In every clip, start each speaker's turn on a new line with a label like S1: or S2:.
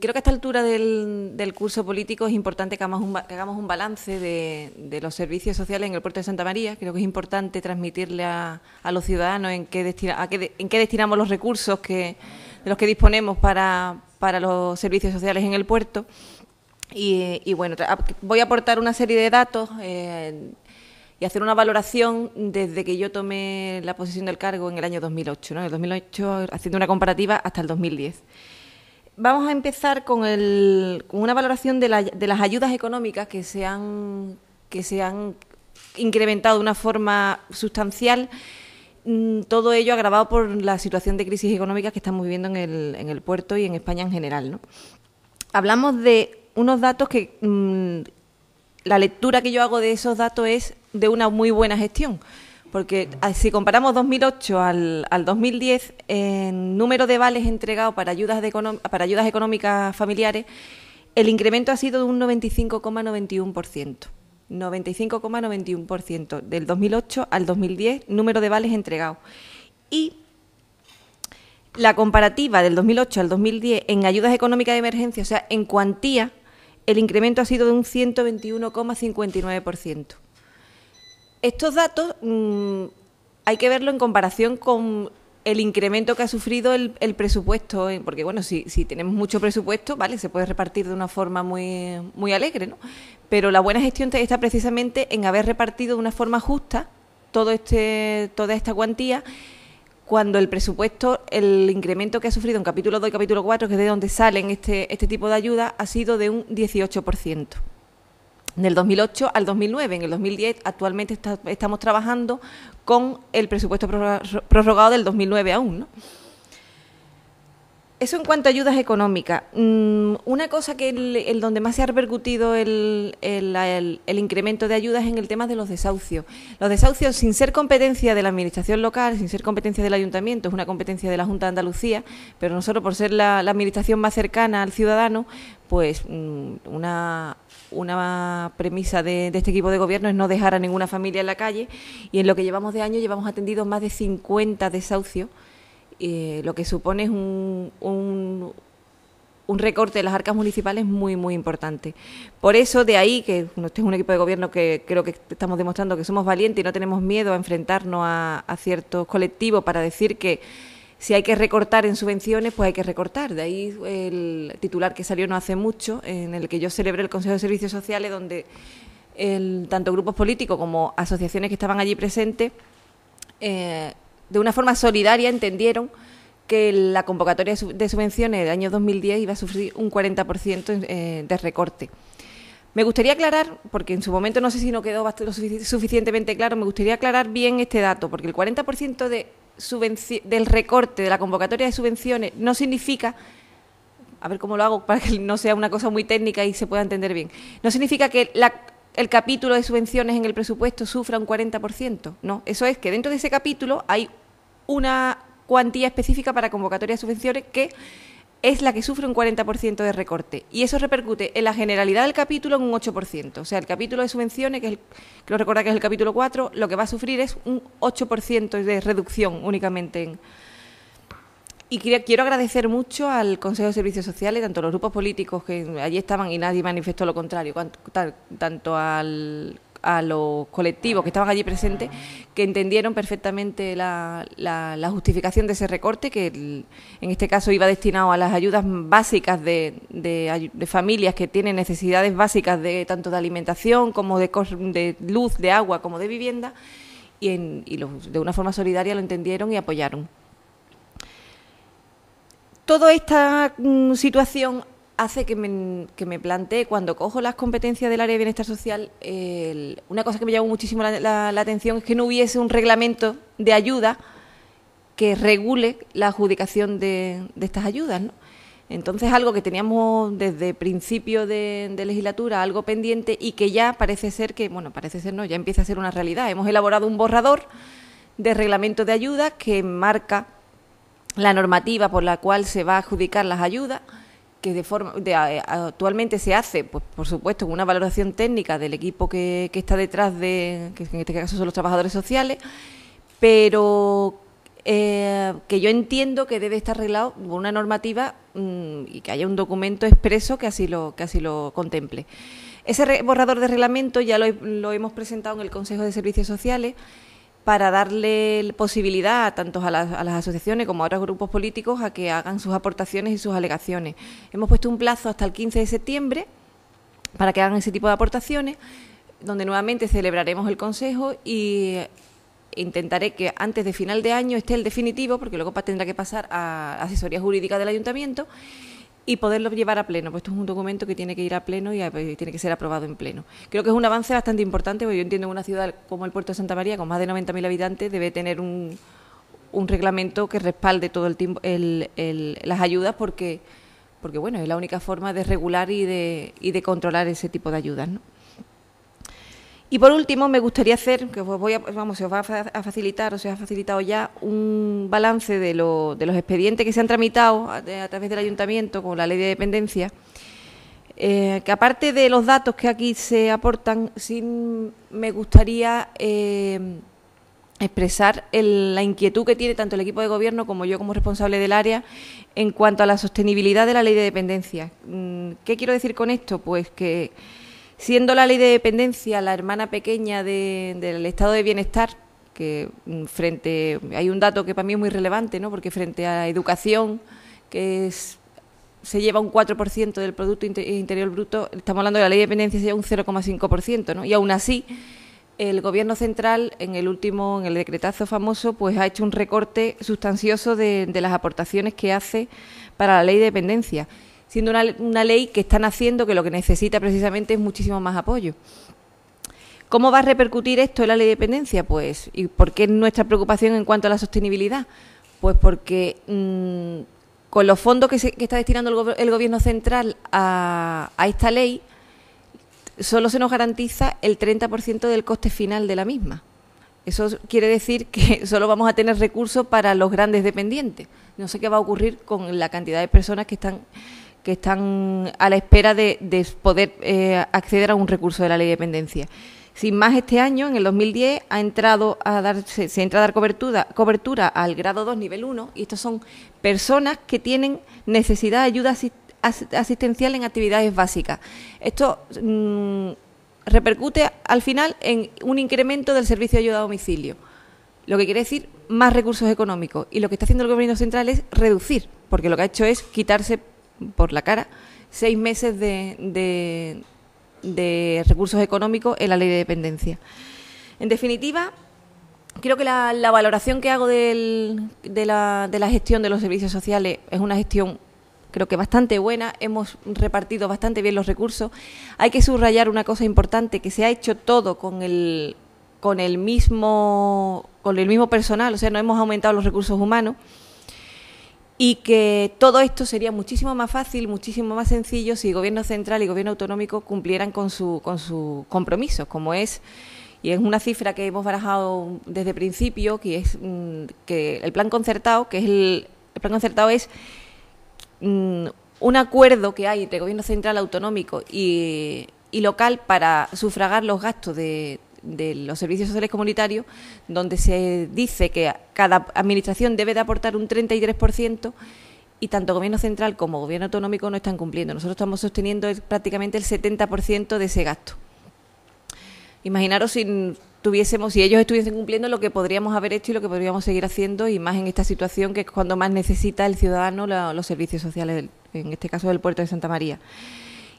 S1: Creo que a esta altura del, curso político es importante que hagamos un, balance de, los servicios sociales en el puerto de Santa María. Creo que es importante transmitirle a, los ciudadanos en qué, en qué destinamos los recursos que, de los que disponemos para, para los servicios sociales en el puerto. Y, bueno, voy a aportar una serie de datos. Eh, y hacer una valoración desde que yo tomé la posición del cargo en el año 2008, ¿no? En 2008 haciendo una comparativa hasta el 2010. Vamos a empezar con, una valoración de, las ayudas económicas que se han, incrementado de una forma sustancial, mm, todo ello agravado por la situación de crisis económica que estamos viviendo en el, puerto y en España en general. Hablamos de unos datos que mm, la lectura que yo hago de esos datos es de una muy buena gestión porque ah, si comparamos 2008 al, 2010, en número de vales entregados para ayudas, para ayudas económicas familiares, el incremento ha sido de un 95,91%. 95,91% del 2008 al 2010, número de vales entregados. Y la comparativa del 2008 al 2010 en ayudas económicas de emergencia, o sea, en cuantía, el incremento ha sido de un 121,59%. Estos datos mm, hay que verlo en comparación con el incremento que ha sufrido el, presupuesto, eh, porque bueno, si, tenemos mucho presupuesto, vale, se puede repartir de una forma muy, muy alegre, ¿no? Pero la buena gestión está precisamente en haber repartido de una forma justa todo este, toda esta cuantía, cuando el presupuesto, el incremento que ha sufrido en capítulo 2 y capítulo 4, que es de donde salen este, este tipo de ayudas, ha sido de un 18% del 2008 al 2009. En el 2010 actualmente estamos trabajando con el presupuesto prorrogado del 2009 aún. ¿no? Eso en cuanto a ayudas económicas. Mm, una cosa que el, donde más se ha repercutido el, incremento de ayudas es en el tema de los desahucios. Los desahucios, sin ser competencia de la Administración local, sin ser competencia del Ayuntamiento, es una competencia de la Junta de Andalucía, pero nosotros, por ser la, Administración más cercana al ciudadano, pues mm, una, premisa de, este equipo de gobierno es no dejar a ninguna familia en la calle y en lo que llevamos de año llevamos atendidos más de 50 desahucios eh, lo que supone es un, recorte de las arcas municipales muy, muy importante. Por eso, de ahí que este es un equipo de gobierno que creo que estamos demostrando que somos valientes y no tenemos miedo a enfrentarnos a, ciertos colectivos para decir que si hay que recortar en subvenciones, pues hay que recortar. De ahí el titular que salió no hace mucho, en el que yo celebré el Consejo de Servicios Sociales, donde el, tanto grupos políticos como asociaciones que estaban allí presentes eh, de una forma solidaria entendieron que la convocatoria de subvenciones del año 2010 iba a sufrir un 40% eh, de recorte. Me gustaría aclarar, porque en su momento no sé si no quedó lo suficientemente claro, me gustaría aclarar bien este dato, porque el 40% de del recorte de la convocatoria de subvenciones no significa, a ver cómo lo hago para que no sea una cosa muy técnica y se pueda entender bien, no significa que la el capítulo de subvenciones en el presupuesto sufra un 40%. No, eso es que dentro de ese capítulo hay una cuantía específica para convocatoria de subvenciones que es la que sufre un 40% de recorte. Y eso repercute en la generalidad del capítulo en un 8%. O sea, el capítulo de subvenciones, que, lo que es el capítulo 4, lo que va a sufrir es un 8% de reducción únicamente en y quiero agradecer mucho al Consejo de Servicios Sociales, tanto a los grupos políticos que allí estaban y nadie manifestó lo contrario, tanto a los colectivos que estaban allí presentes, que entendieron perfectamente la, justificación de ese recorte, que en este caso iba destinado a las ayudas básicas de, familias que tienen necesidades básicas de tanto de alimentación como de, de luz, de agua, como de vivienda, y, y de una forma solidaria lo entendieron y apoyaron. Toda esta mm, situación hace que me, plantee, cuando cojo las competencias del área de bienestar social, una cosa que me llamó muchísimo la, atención es que no hubiese un reglamento de ayuda que regule la adjudicación de, estas ayudas. Entonces, algo que teníamos desde principio de, legislatura, algo pendiente y que ya parece ser que, bueno, parece ser no, ya empieza a ser una realidad. Hemos elaborado un borrador de reglamento de ayuda que marca la normativa por la cual se va a adjudicar las ayudas que de forma, eh, actualmente se hace, pues, por supuesto, con una valoración técnica del equipo que, está detrás de, que en este caso son los trabajadores sociales, pero eh, que yo entiendo que debe estar arreglado con una normativa mm, y que haya un documento expreso que así lo, que así lo contemple. Ese borrador de reglamento ya lo hemos presentado en el Consejo de Servicios Sociales para darle posibilidad tanto a las, asociaciones como a otros grupos políticos a que hagan sus aportaciones y sus alegaciones. Hemos puesto un plazo hasta el 15 de septiembre para que hagan ese tipo de aportaciones, donde nuevamente celebraremos el Consejo y intentaré que antes de final de año esté el definitivo, porque luego tendrá que pasar a asesoría jurídica del ayuntamiento y poderlo llevar a pleno. Pues esto es un documento que tiene que ir a pleno y, pues, tiene que ser aprobado en pleno. Creo que es un avance bastante importante, porque yo entiendo que una ciudad como el puerto de Santa María, con más de 90.000 habitantes, debe tener un, reglamento que respalde todo el tiempo las ayudas, porque, porque bueno, es la única forma de regular y de, y de controlar ese tipo de ayudas. ¿no? Y por último, me gustaría hacer, que voy a, vamos, se os va a facilitar o se os ha facilitado ya un balance de, los expedientes que se han tramitado a, través del ayuntamiento con la ley de dependencia, eh, que aparte de los datos que aquí se aportan, sí me gustaría eh, expresar la inquietud que tiene tanto el equipo de gobierno como yo como responsable del área en cuanto a la sostenibilidad de la ley de dependencia. Mm, ¿Qué quiero decir con esto? Pues que Siendo la ley de dependencia la hermana pequeña del estado de bienestar, que mm, frente hay un dato que para mí es muy relevante, ¿no? Porque frente a educación, que se lleva un 4% del producto interior bruto, estamos hablando de la ley de dependencia se lleva un 0,5%, ¿no? Y aún así el gobierno central en el último en el decretazo famoso pues ha hecho un recorte sustancioso de, de las aportaciones que hace para la ley de dependencia siendo una, una ley que están haciendo que lo que necesita precisamente es muchísimo más apoyo. ¿Cómo va a repercutir esto en la ley de dependencia? Pues, ¿y por qué nuestra preocupación en cuanto a la sostenibilidad? Pues porque mm, con los fondos que, se, que está destinando el, Gobierno central a, a, esta ley, solo se nos garantiza el 30% del coste final de la misma. Eso quiere decir que solo vamos a tener recursos para los grandes dependientes. No sé qué va a ocurrir con la cantidad de personas que están que están a la espera de, poder eh, acceder a un recurso de la ley de dependencia. Sin más, este año, en el 2010, ha entrado a se entra a dar cobertura, cobertura al grado 2, nivel 1, y estas son personas que tienen necesidad de ayuda asistencial en actividades básicas. Esto mm, repercute al final en un incremento del servicio de ayuda a domicilio, lo que quiere decir más recursos económicos. Y lo que está haciendo el Gobierno Central es reducir, porque lo que ha hecho es quitarse por la cara seis meses de, de, recursos económicos en la ley de dependencia. En definitiva, creo que la, la valoración que hago del, de, la, de, la, gestión de los servicios sociales es una gestión creo que bastante buena, hemos repartido bastante bien los recursos. Hay que subrayar una cosa importante, que se ha hecho todo con el, con el mismo, con el mismo personal, o sea, no hemos aumentado los recursos humanos y que todo esto sería muchísimo más fácil, muchísimo más sencillo si gobierno central y gobierno autonómico cumplieran con su con sus compromisos, como es y es una cifra que hemos barajado desde el principio, que es mm, que el plan concertado, que es el, plan concertado es mm, un acuerdo que hay entre gobierno central autonómico y local para sufragar los gastos de, de los servicios sociales comunitarios, donde se dice que cada administración debe de aportar un 33% y tanto gobierno central como gobierno autonómico no están cumpliendo. Nosotros estamos sosteniendo prácticamente el 70% de ese gasto. Imaginaros si tuviésemos, si ellos estuviesen cumpliendo lo que podríamos haber hecho y lo que podríamos seguir haciendo, y más en esta situación que es cuando más necesita el ciudadano los servicios sociales, en este caso del puerto de Santa María.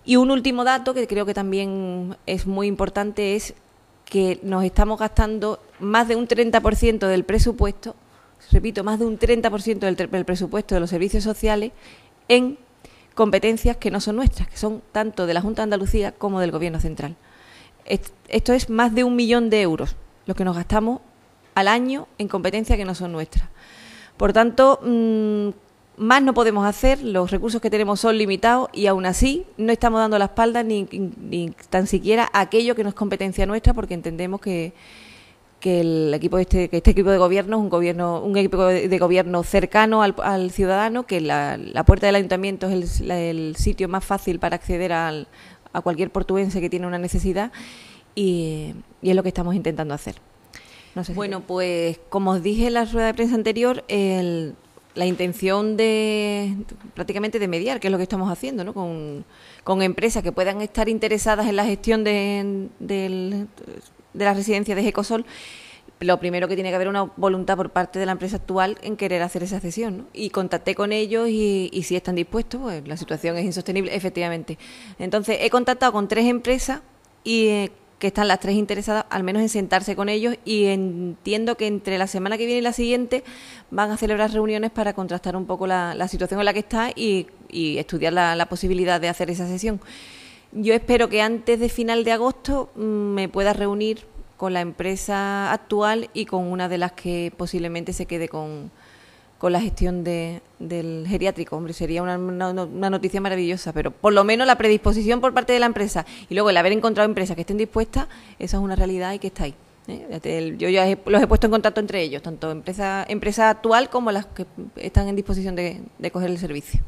S1: Y un último dato que creo que también es muy importante es que nos estamos gastando más de un 30% del presupuesto, repito, más de un 30% del, del presupuesto de los servicios sociales en competencias que no son nuestras, que son tanto de la Junta de Andalucía como del Gobierno Central. Esto es más de un millón de euros, lo que nos gastamos al año en competencias que no son nuestras. Por tanto, mm, más no podemos hacer, los recursos que tenemos son limitados y aún así no estamos dando la espalda ni, tan siquiera a aquello que no es competencia nuestra porque entendemos que, que el equipo este, que este equipo de gobierno es un gobierno un equipo de gobierno cercano al, ciudadano que la, puerta del ayuntamiento es el, sitio más fácil para acceder al, a cualquier portuense que tiene una necesidad y, es lo que estamos intentando hacer bueno pues como os dije en la rueda de prensa anterior el la intención de prácticamente de mediar, que es lo que estamos haciendo, ¿no? Con, con empresas que puedan estar interesadas en la gestión de, de, de las residencias de Ecosol, lo primero que tiene que haber una voluntad por parte de la empresa actual en querer hacer esa cesión. Y contacté con ellos y, si están dispuestos, pues la situación es insostenible, efectivamente. Entonces, he contactado con tres empresas y eh, que están las tres interesadas, al menos en sentarse con ellos y entiendo que entre la semana que viene y la siguiente van a celebrar reuniones para contrastar un poco la, situación en la que está y, estudiar la, posibilidad de hacer esa sesión. Yo espero que antes de final de agosto mm, me pueda reunir con la empresa actual y con una de las que posiblemente se quede con, con la gestión de, del geriátrico. Hombre, sería una, una, noticia maravillosa, pero por lo menos la predisposición por parte de la empresa y luego el haber encontrado empresas que estén dispuestas, eso es una realidad y que está ahí. ¿eh? Yo ya los he puesto en contacto entre ellos, tanto empresa, empresa actual como las que están en disposición de, de coger el servicio.